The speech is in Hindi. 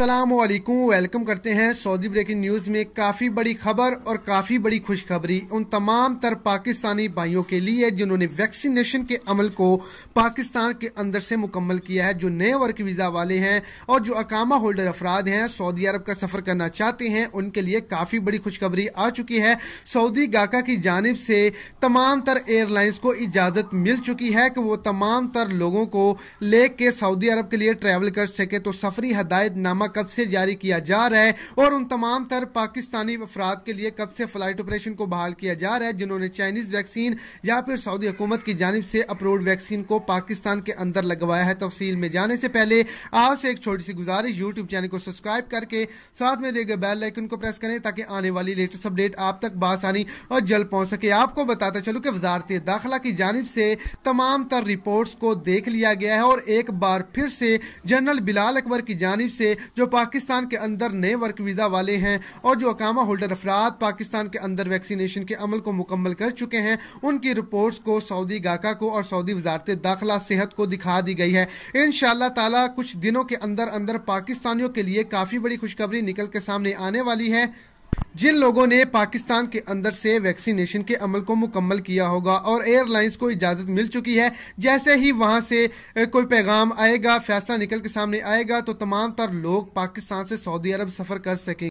असलम वेलकम करते हैं सऊदी ब्रेकिंग न्यूज़ में काफ़ी बड़ी खबर और काफ़ी बड़ी खुशखबरी उन तमाम तर पाकिस्तानी भाइयों के लिए जिन्होंने वैक्सीनेशन के अमल को पाकिस्तान के अंदर से मुकम्मल किया है जो नए वर्क वीज़ा वाले हैं और जो अकामा होल्डर अफराद हैं सऊदी अरब का सफ़र करना चाहते हैं उनके लिए काफ़ी बड़ी खुशखबरी आ चुकी है सऊदी गाका की जानब से तमाम तर एयरलाइंस को इजाज़त मिल चुकी है कि वो तमाम तर लोगों को ले सऊदी अरब के लिए ट्रैवल कर सके तो सफरी हदायत नामा कब से जारी किया जा रहा है और उन तमाम तर पाकिस्तानी अफराद के लिए कब से फ्लाइट ऑपरेशन को बहाल किया जा रहा है जिन्होंने चाइनीज़ वैक्सीन या फिर सऊदी हुकूमत की जानब से अप्रूव वैक्सीन को पाकिस्तान के अंदर लगवाया है तफसील में जाने से पहले आपसे एक छोटी सी गुजारिश यूट्यूब चैनल को सब्सक्राइब करके साथ में दिए गए बेल लाइकन को प्रेस करें ताकि आने वाली लेटेस्ट अपडेट आप तक बासानी और जल्द पहुंच सके आपको बताता चलूँ कि वजारती दाखिला की जानब से तमाम तर रिपोर्ट को देख लिया गया है और एक बार फिर से जनरल बिलाल अकबर की जानब से जो पाकिस्तान के अंदर नए वर्क वीज़ा वाले हैं और जो अकामा होल्डर अफराद पाकिस्तान के अंदर वैक्सीनेशन के अमल को मुकम्मल कर चुके हैं उनकी रिपोर्ट्स को सऊदी गाका को और सऊदी वजारत दाखिला सेहत को दिखा दी गई है इन शाह कुछ दिनों के अंदर अंदर पाकिस्तानियों के लिए काफ़ी बड़ी खुशखबरी निकल के सामने आने वाली है जिन लोगों ने पाकिस्तान के अंदर से वैक्सीनेशन के अमल को मुकम्मल किया होगा और एयरलाइंस को इजाज़त मिल चुकी है जैसे ही वहाँ से कोई पैगाम आएगा फैसला निकल के सामने आएगा तो तमाम तर लोग पाकिस्तान से सऊदी अरब सफ़र कर सकेंगे